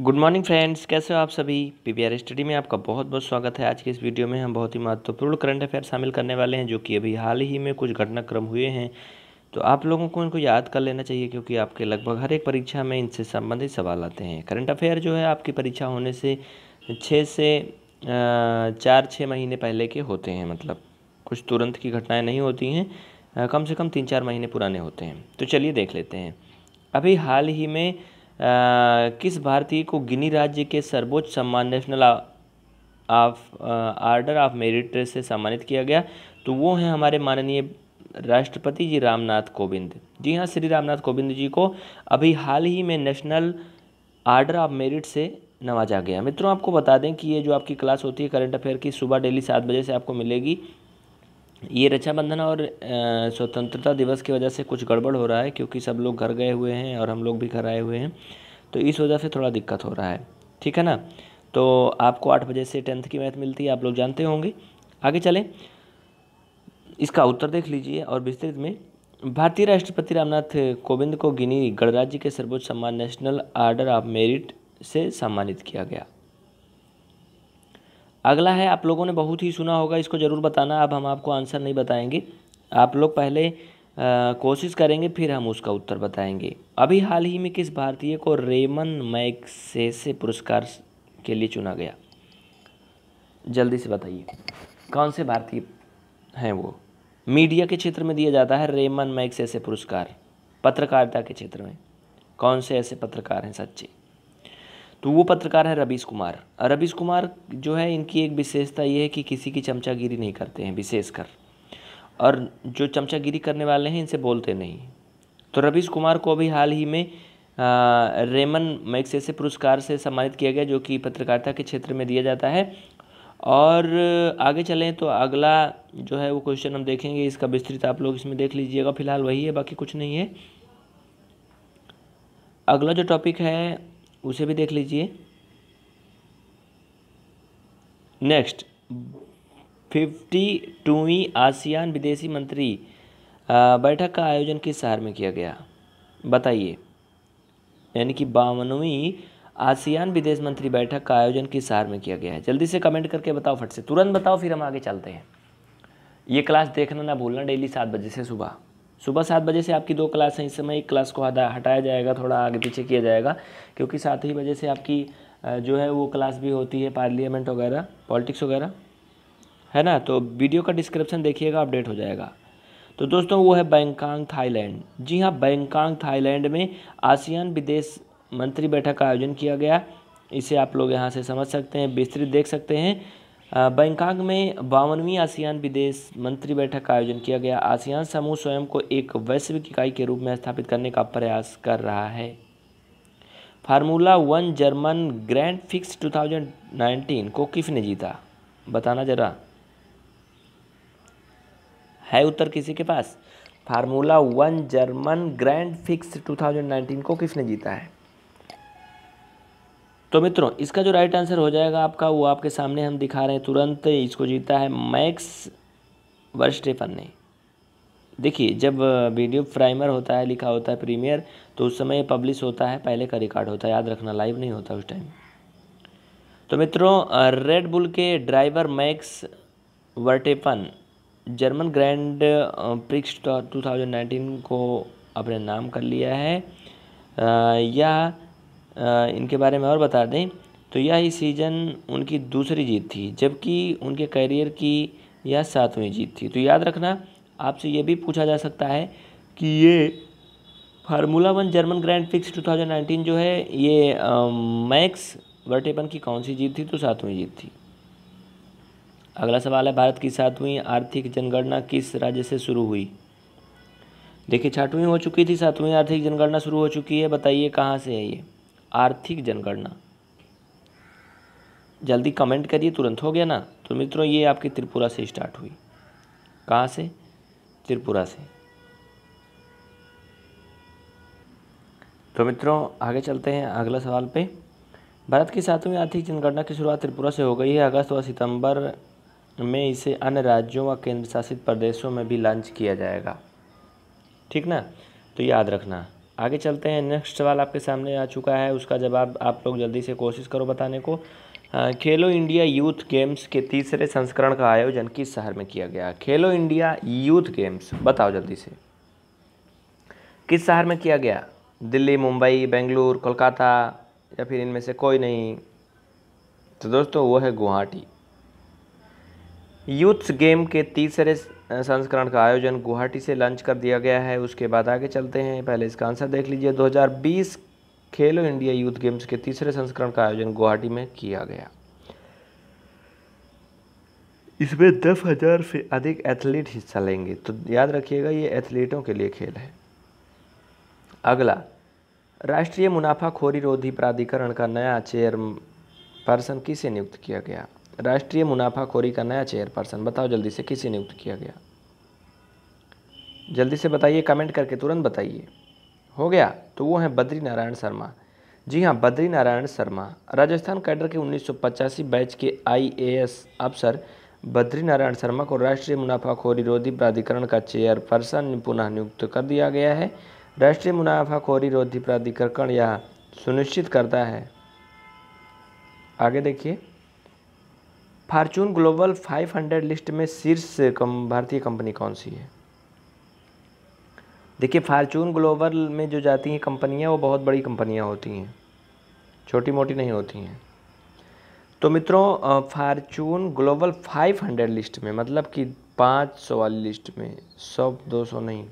good morning friends कैसे हो आप सभी पी वी स्टडी में आपका बहुत बहुत स्वागत है आज के इस वीडियो में हम बहुत ही महत्वपूर्ण करंट अफेयर शामिल करने वाले हैं जो कि अभी हाल ही में कुछ घटनाक्रम हुए हैं तो आप लोगों को इनको याद कर लेना चाहिए क्योंकि आपके लगभग हर एक परीक्षा में इनसे संबंधित सवाल आते हैं करंट अफेयर जो है आपकी परीक्षा होने से छः से चार छः महीने पहले के होते हैं मतलब कुछ तुरंत की घटनाएँ नहीं होती हैं कम से कम तीन चार महीने पुराने होते हैं तो चलिए देख लेते हैं अभी हाल ही में किस भारतीय को गिनी राज्य के सर्वोच्च सम्मान national of order of merit से सम्मानित किया गया तो वो हैं हमारे माननीय राष्ट्रपति जी रामनाथ कोविंद जी हाँ श्री रामनाथ कोविंद जी को अभी हाल ही में नेशनल आर्डर ऑफ मेरिट से नवाजा गया मित्रों आपको बता दें कि ये जो आपकी क्लास होती है करंट अफेयर की सुबह डेली सात बजे से आपको मिलेगी ये रक्षाबंधन और स्वतंत्रता दिवस की वजह से कुछ गड़बड़ हो रहा है क्योंकि सब लोग घर गए हुए हैं और हम लोग भी घर आए हुए हैं तो इस वजह से थोड़ा दिक्कत हो रहा है ठीक है ना तो आपको आठ बजे से टेंथ की मैथ मिलती है आप लोग जानते होंगे आगे चलें इसका उत्तर देख लीजिए और विस्तृत में भारतीय राष्ट्रपति रामनाथ कोविंद को गिनी गणराज्य के सर्वोच्च सम्मान नेशनल आर्डर ऑफ मेरिट से सम्मानित किया गया अगला है आप लोगों ने बहुत ही सुना होगा इसको ज़रूर बताना अब हम आपको आंसर नहीं बताएंगे आप लोग पहले कोशिश करेंगे फिर हम उसका उत्तर बताएंगे अभी हाल ही में किस भारतीय को रेमन मैगसेसे पुरस्कार के लिए चुना गया जल्दी से बताइए कौन से भारतीय हैं वो मीडिया के क्षेत्र में दिया जाता है रेमन मैग्सेसे पुरस्कार पत्रकारिता के क्षेत्र में कौन से ऐसे पत्रकार हैं सच्चे तो वो पत्रकार है रवीश कुमार रवीश कुमार जो है इनकी एक विशेषता ये है कि किसी की चमचागिरी नहीं करते हैं विशेषकर और जो चमचागिरी करने वाले हैं इनसे बोलते नहीं तो रवीश कुमार को अभी हाल ही में रेमन से पुरस्कार से सम्मानित किया गया जो कि पत्रकारिता के क्षेत्र में दिया जाता है और आगे चलें तो अगला जो है वो क्वेश्चन हम देखेंगे इसका विस्तृत आप लोग इसमें देख लीजिएगा फिलहाल वही है बाकी कुछ नहीं है अगला जो टॉपिक है उसे भी देख लीजिए नेक्स्ट फिफ्टी टूवीं आसियान विदेशी मंत्री बैठक का आयोजन किस शहर में किया गया बताइए यानी कि बावनवीं आसियान विदेश मंत्री बैठक का आयोजन किस शहर में किया गया है जल्दी से कमेंट करके बताओ फट से तुरंत बताओ फिर हम आगे चलते हैं ये क्लास देखना ना भूलना डेली सात बजे से सुबह सुबह सात बजे से आपकी दो क्लास हैं इस समय एक क्लास को हटाया जाएगा थोड़ा आगे पीछे किया जाएगा क्योंकि सात ही बजे से आपकी जो है वो क्लास भी होती है पार्लियामेंट वगैरह पॉलिटिक्स वगैरह है ना तो वीडियो का डिस्क्रिप्शन देखिएगा अपडेट हो जाएगा तो दोस्तों वो है बैंकॉक थाईलैंड जी हाँ बैंकॉक थाईलैंड में आसियान विदेश मंत्री बैठक का आयोजन किया गया इसे आप लोग यहाँ से समझ सकते हैं विस्तृत देख सकते हैं बैंकॉक में बावनवीं आसियान विदेश मंत्री बैठक का आयोजन किया गया आसियान समूह स्वयं को एक वैश्विक इकाई के रूप में स्थापित करने का प्रयास कर रहा है Formula One German Grand Prix 2019 को किसने जीता बताना ज़रा है उत्तर किसी के पास Formula One German Grand Prix 2019 को किसने जीता है तो मित्रों इसका जो राइट आंसर हो जाएगा आपका वो आपके सामने हम दिखा रहे हैं तुरंत इसको जीता है मैक्स वर्स्टेफन ने देखिए जब वीडियो प्राइमर होता है लिखा होता है प्रीमियर तो उस समय पब्लिश होता है पहले का रिकॉर्ड होता है याद रखना लाइव नहीं होता उस टाइम तो मित्रों रेड बुल के driver Max Verstappen German Grand Prix nineteen को अपने नाम कर लिया है यह इनके बारे में और बता दें तो यह सीज़न उनकी दूसरी जीत थी जबकि उनके करियर की यह सातवीं जीत थी तो याद रखना आपसे ये भी पूछा जा सकता है कि ये Formula One German Grand Prix 2019 जो है ये मैक्स वर्टेपन की कौन सी जीत थी तो सातवीं जीत थी अगला सवाल है भारत की सातवीं आर्थिक जनगणना किस राज्य से शुरू हुई देखिए छठवीं हो चुकी थी सातवीं आर्थिक जनगणना शुरू हो चुकी है बताइए कहाँ से है ये आर्थिक जनगणना जल्दी कमेंट करिए तुरंत हो गया ना तो मित्रों ये आपकी त्रिपुरा से स्टार्ट हुई कहाँ से त्रिपुरा से तो मित्रों आगे चलते हैं अगला सवाल पे भारत की सातवीं आर्थिक जनगणना की शुरुआत त्रिपुरा से हो गई है अगस्त व सितंबर में इसे अन्य राज्यों व केंद्र शासित प्रदेशों में भी लॉन्च किया जाएगा ठीक ना तो याद रखना आगे चलते हैं नेक्स्ट सवाल आपके सामने आ चुका है उसका जवाब आप लोग जल्दी से कोशिश करो बताने को खेलो इंडिया यूथ गेम्स के तीसरे संस्करण का आयोजन किस शहर में किया गया खेलो इंडिया यूथ गेम्स बताओ जल्दी से किस शहर में किया गया दिल्ली मुंबई बेंगलुरु कोलकाता या फिर इनमें से कोई नहीं तो दोस्तों वो है गुवाहाटी यूथ्स गेम के तीसरे संस्करण का आयोजन गुवाहाटी से लॉन्च कर दिया गया है उसके बाद आगे चलते हैं पहले इसका आंसर देख लीजिए 2020 खेलो इंडिया यूथ गेम्स के तीसरे संस्करण का आयोजन गुवाहाटी में किया गया इसमें दस हज़ार से अधिक एथलीट हिस्सा लेंगे तो याद रखिएगा ये एथलीटों के लिए खेल है अगला राष्ट्रीय मुनाफाखोरी रोधी प्राधिकरण का नया चेयर पर्सन किसे नियुक्त किया गया राष्ट्रीय मुनाफाखोरी का नया चेयरपर्सन बताओ जल्दी से किसे नियुक्त किया गया जल्दी से बताइए कमेंट करके तुरंत बताइए हो गया तो वो हैं बद्री नारायण शर्मा जी हाँ बद्री नारायण शर्मा राजस्थान कैडर के उन्नीस बैच के आईएएस अफसर बद्री नारायण शर्मा को राष्ट्रीय मुनाफाखोरी रोधी प्राधिकरण का चेयरपर्सन पुनः नियुक्त कर दिया गया है राष्ट्रीय मुनाफाखोरी रोधी प्राधिकरण यह सुनिश्चित करता है आगे देखिए फार्चून ग्लोबल 500 लिस्ट में शीर्ष कम भारतीय कंपनी कौन सी है देखिए फार्चून ग्लोबल में जो जाती हैं कंपनियाँ वो बहुत बड़ी कंपनियाँ होती हैं छोटी मोटी नहीं होती हैं तो मित्रों फार्चून ग्लोबल 500 लिस्ट में मतलब कि पाँच सौ वाली लिस्ट में सौ दो सौ नहीं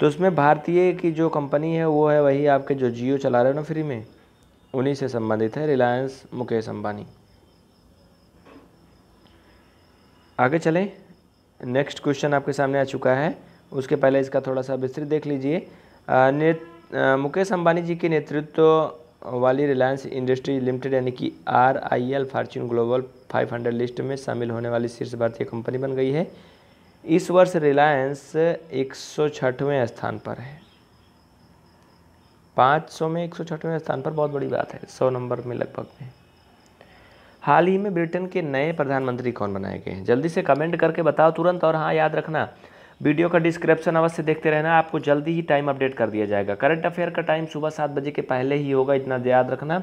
तो उसमें भारतीय की जो कंपनी है वो है वही आपके जो जियो चला रहे हो ना फ्री में उन्हीं से संबंधित है रिलायंस मुकेश अंबानी आगे चलें नेक्स्ट क्वेश्चन आपके सामने आ चुका है उसके पहले इसका थोड़ा सा विस्तृत देख लीजिए ने मुकेश अंबानी जी के नेतृत्व वाली रिलायंस इंडस्ट्रीज लिमिटेड यानी कि R I L Fortune Global 500 list में शामिल होने वाली शीर्ष भारतीय कंपनी बन गई है इस वर्ष रिलायंस एक स्थान पर है पाँच सौ में एक सौ छठवें स्थान पर बहुत बड़ी बात है सौ नंबर में लगभग में हाल ही में ब्रिटेन के नए प्रधानमंत्री कौन बनाए गए हैं जल्दी से कमेंट करके बताओ तुरंत और हाँ याद रखना वीडियो का डिस्क्रिप्शन अवश्य देखते रहना आपको जल्दी ही टाइम अपडेट कर दिया जाएगा करंट अफेयर का टाइम सुबह सात बजे के पहले ही होगा इतना याद रखना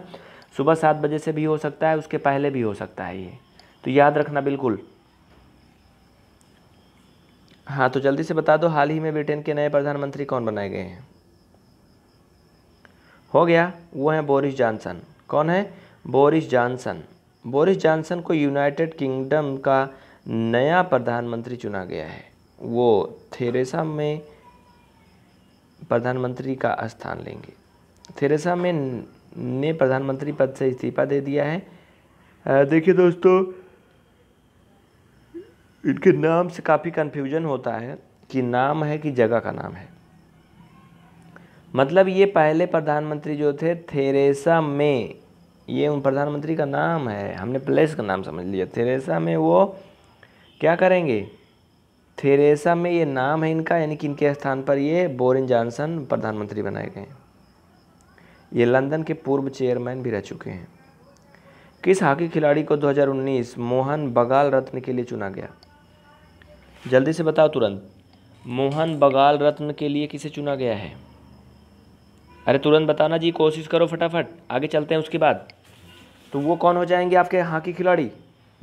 सुबह सात बजे से भी हो सकता है उसके पहले भी हो सकता है ये तो याद रखना बिल्कुल हाँ तो जल्दी से बता दो हाल ही में ब्रिटेन के नए प्रधानमंत्री कौन बनाए गए हैं हो गया वो हैं बोरिस जॉनसन कौन है बोरिस जॉनसन बोरिस जॉनसन को यूनाइटेड किंगडम का नया प्रधानमंत्री चुना गया है वो थेरेसा में प्रधानमंत्री का स्थान लेंगे थेरेसा में ने प्रधानमंत्री पद से इस्तीफा दे दिया है देखिए दोस्तों इनके नाम से काफ़ी कन्फ्यूजन होता है कि नाम है कि जगह का नाम है मतलब ये पहले प्रधानमंत्री जो थे थेरेसा में ये उन प्रधानमंत्री का नाम है हमने प्लेस का नाम समझ लिया थेरेसा में वो क्या करेंगे थेरेसा में ये नाम है इनका यानी कि इनके स्थान पर ये बोरिन जॉनसन प्रधानमंत्री बनाए गए हैं ये लंदन के पूर्व चेयरमैन भी रह चुके हैं किस हॉकी खिलाड़ी को 2019 मोहन बगाल रत्न के लिए चुना गया जल्दी से बताओ तुरंत मोहन बगाल रत्न के लिए किसे चुना गया है अरे तुरंत बताना जी कोशिश करो फटाफट आगे चलते हैं उसके बाद तो वो कौन हो जाएंगे आपके हॉकी खिलाड़ी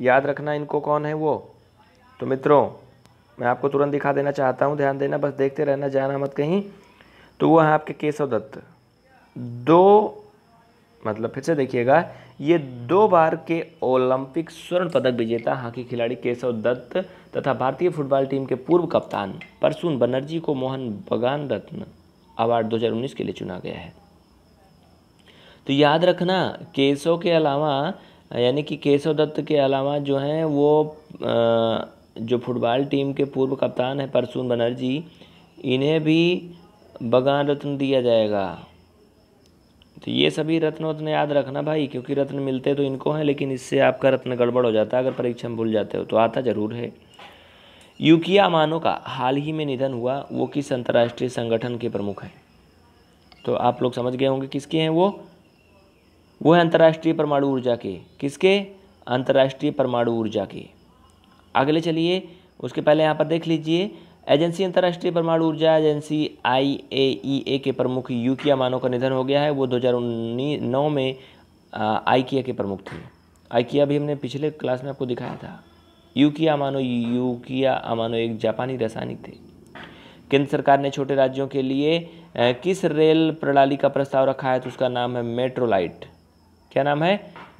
याद रखना इनको कौन है वो तो मित्रों मैं आपको तुरंत दिखा देना चाहता हूँ ध्यान देना बस देखते रहना जाना मत कहीं तो वो है आपके केशव दत्त दो मतलब फिर से देखिएगा ये दो बार के ओलंपिक स्वर्ण पदक विजेता हॉकी खिलाड़ी केशव दत्त तथा भारतीय फुटबॉल टीम के पूर्व कप्तान परसून बनर्जी को मोहन बगान रत्न अवार्ड 2019 के लिए चुना गया है तो याद रखना केशव के अलावा यानी कि केशव दत्त के अलावा जो हैं वो जो फुटबॉल टीम के पूर्व कप्तान हैं परसून बनर्जी इन्हें भी बगान रत्न दिया जाएगा तो ये सभी रत्न वत्न याद रखना भाई क्योंकि रत्न मिलते तो इनको हैं लेकिन इससे आपका रत्न गड़बड़ हो जाता है अगर परीक्षा में भूल जाते हो तो आता ज़रूर है युकिया मानो का हाल ही में निधन हुआ वो किस अंतर्राष्ट्रीय संगठन के प्रमुख हैं तो आप लोग समझ गए होंगे किसके हैं वो वो है अंतर्राष्ट्रीय परमाणु ऊर्जा के किसके अंतर्राष्ट्रीय परमाणु ऊर्जा के अगले चलिए उसके पहले यहाँ पर देख लीजिए एजेंसी अंतर्राष्ट्रीय परमाणु ऊर्जा एजेंसी आई ए ई ए के प्रमुख यूकिया मानो का निधन हो गया है वो दो हज़ार नौ में आईकिया के प्रमुख थे आईकिया भी हमने पिछले क्लास में आपको दिखाया था यूकिया मानो यूकिया अमानो एक जापानी रासायनिक थे केंद्र सरकार ने छोटे राज्यों के लिए किस रेल प्रणाली का प्रस्ताव रखा है तो उसका नाम है मेट्रोलाइट क्या नाम है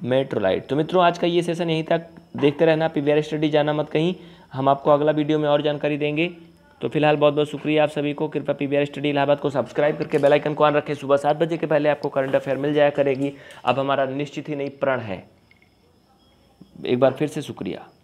मेट्रोलाइट तो मित्रों आज का ये सेशन यहीं तक देखते रहना पी स्टडी जाना मत कहीं हम आपको अगला वीडियो में और जानकारी देंगे तो फिलहाल बहुत बहुत शुक्रिया आप सभी को कृपया पी स्टडी इलाहाबाद को सब्सक्राइब करके बेल आइकन को ऑन रखें सुबह सात बजे के पहले आपको करंट अफेयर मिल जाया करेगी अब हमारा निश्चित ही नहीं प्रण है एक बार फिर से शुक्रिया